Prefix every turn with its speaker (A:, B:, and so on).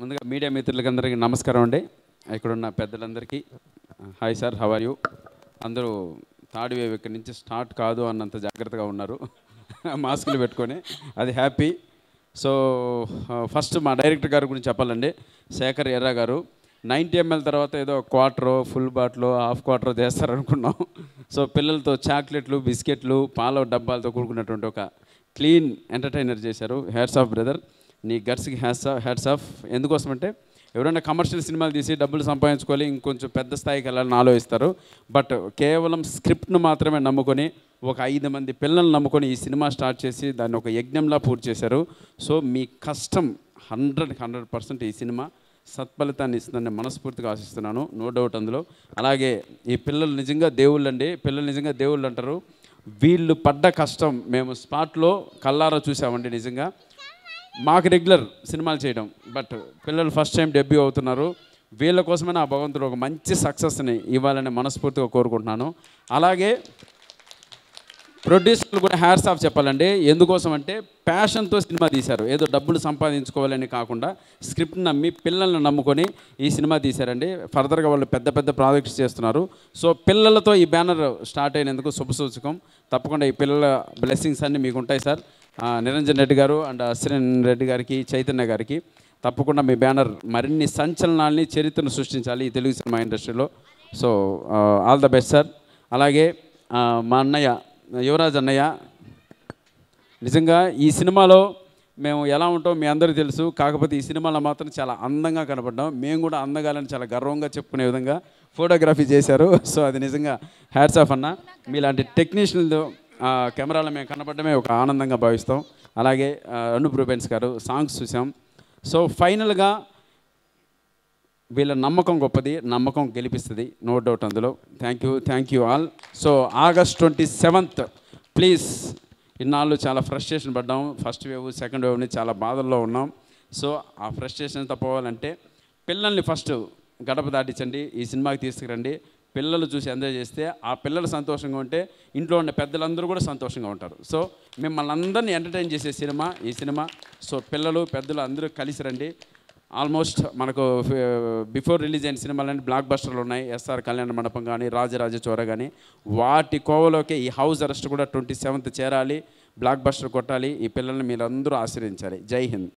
A: ముందుగా మీడియా మిత్రులకందరికీ నమస్కారం అండి ఇక్కడున్న పెద్దలందరికీ హాయ్ సార్ హవర్ యూ అందరూ థర్డ్ వేవ్ ఇక్కడి నుంచి స్టార్ట్ కాదు అన్నంత జాగ్రత్తగా ఉన్నారు మాస్కులు పెట్టుకొని అది హ్యాపీ సో ఫస్ట్ మా డైరెక్టర్ గారి గురించి చెప్పాలండి శేఖర్ ఎర్రా గారు నైంటీ ఎంఎల్ తర్వాత ఏదో క్వార్టరో ఫుల్ బాట్లో హాఫ్ క్వార్టరో చేస్తారనుకున్నాం సో పిల్లలతో చాక్లెట్లు బిస్కెట్లు పాల డబ్బాలతో కూడుకున్నటువంటి ఒక క్లీన్ ఎంటర్టైనర్ చేశారు హెయిర్స్ ఆఫ్ బ్రదర్ నీ గట్స్కి హ్యాట్స్ హ్యాట్స్ ఆఫ్ ఎందుకోసం అంటే ఎవరైనా కమర్షియల్ సినిమాలు తీసి డబ్బులు సంపాదించుకోవాలి ఇంకొంచెం పెద్ద స్థాయికి వెళ్ళాలని ఆలోచిస్తారు బట్ కేవలం స్క్రిప్ట్ను మాత్రమే నమ్ముకొని ఒక ఐదు మంది పిల్లల్ని నమ్ముకొని ఈ సినిమా స్టార్ట్ చేసి దాన్ని ఒక యజ్ఞంలా పూర్తి చేశారు సో మీ కష్టం హండ్రెడ్ హండ్రెడ్ పర్సెంట్ ఈ సినిమా సత్ఫలితాన్ని ఇస్తుందని మనస్ఫూర్తిగా ఆశిస్తున్నాను నో డౌట్ అందులో అలాగే ఈ పిల్లలు నిజంగా దేవుళ్ళు అండి పిల్లలు నిజంగా దేవుళ్ళు అంటారు వీళ్ళు పడ్డ కష్టం మేము స్పాట్లో కల్లారా చూసామండి నిజంగా మాకు రెగ్యులర్ సినిమాలు చేయడం బట్ పిల్లలు ఫస్ట్ టైం డెబ్యూ అవుతున్నారు వీళ్ళ కోసమే నా భగవంతుడు ఒక మంచి సక్సెస్ని ఇవ్వాలని మనస్ఫూర్తిగా కోరుకుంటున్నాను అలాగే ప్రొడ్యూసర్లు కూడా హ్యాడ్స్ ఆఫ్ చెప్పాలండి ఎందుకోసం అంటే ప్యాషన్తో సినిమా తీశారు ఏదో డబ్బులు సంపాదించుకోవాలని కాకుండా స్క్రిప్ట్ నమ్మి పిల్లల్ని నమ్ముకొని ఈ సినిమా తీశారండి ఫర్దర్గా వాళ్ళు పెద్ద పెద్ద ప్రాజెక్ట్స్ చేస్తున్నారు సో పిల్లలతో ఈ బ్యానర్ స్టార్ట్ అయినందుకు శుభసూచకం తప్పకుండా ఈ పిల్లల బ్లెస్సింగ్స్ అన్నీ మీకు ఉంటాయి సార్ నిరంజన్ రెడ్డి గారు అండ్ అశ్విన్ రెడ్డి గారికి చైతన్య గారికి తప్పకుండా మీ బ్యానర్ మరిన్ని సంచలనాల్ని చరిత్రను సృష్టించాలి ఈ తెలుగు సినిమా ఇండస్ట్రీలో so all the best sir అలాగే మా అన్నయ్య యువరాజ్ అన్నయ్య నిజంగా ఈ సినిమాలో మేము ఎలా ఉంటాం మీ అందరూ తెలుసు కాకపోతే ఈ సినిమాలో మాత్రం చాలా అందంగా కనపడ్డాం మేము కూడా అందగాలని చాలా గర్వంగా చెప్పుకునే విధంగా ఫోటోగ్రఫీ చేశారు సో అది నిజంగా హ్యాట్స్ ఆఫ్ అన్న మీలాంటి టెక్నీషియన్లు కెమెరాలో మేము కనపడమే ఒక ఆనందంగా భావిస్తాం అలాగే అనుప్రూపెన్స్ గారు సాంగ్స్ చూసాం సో ఫైనల్గా వీళ్ళ నమ్మకం గొప్పది నమ్మకం గెలిపిస్తుంది నో డౌట్ అందులో thank you thank you all so August twenty seventh please ఇన్నాళ్ళు చాలా ఫ్రస్ట్రేషన్ పడ్డాం ఫస్ట్ వేవ్ సెకండ్ వేవ్ని చాలా బాధల్లో ఉన్నాం సో ఆ ఫ్రస్ట్రేషన్ తప్పవాలంటే పిల్లల్ని ఫస్ట్ గడప దాటించండి ఈ సినిమాకి తీసుకురండి పిల్లలు చూసి ఎంజాయ్ చేస్తే ఆ పిల్లలు సంతోషంగా ఉంటే ఇంట్లో ఉన్న పెద్దలందరూ కూడా సంతోషంగా ఉంటారు సో మిమ్మల్ని అందరినీ ఎంటర్టైన్ చేసే సినిమా ఈ సినిమా సో పిల్లలు పెద్దలు అందరూ కలిసి రండి ఆల్మోస్ట్ మనకు బిఫోర్ రిలీజ్ అయిన సినిమాలన్నీ బ్లాక్ బస్టర్లు ఉన్నాయి ఎస్ఆర్ కళ్యాణ మండపం కానీ రాజరాజ చోర కానీ వాటి కోవలోకి ఈ హౌస్ అరెస్ట్ కూడా ట్వంటీ సెవెంత్ చేరాలి బ్లాక్ బస్టర్ కొట్టాలి ఈ పిల్లల్ని మీరందరూ ఆశ్రయించాలి జై హింద్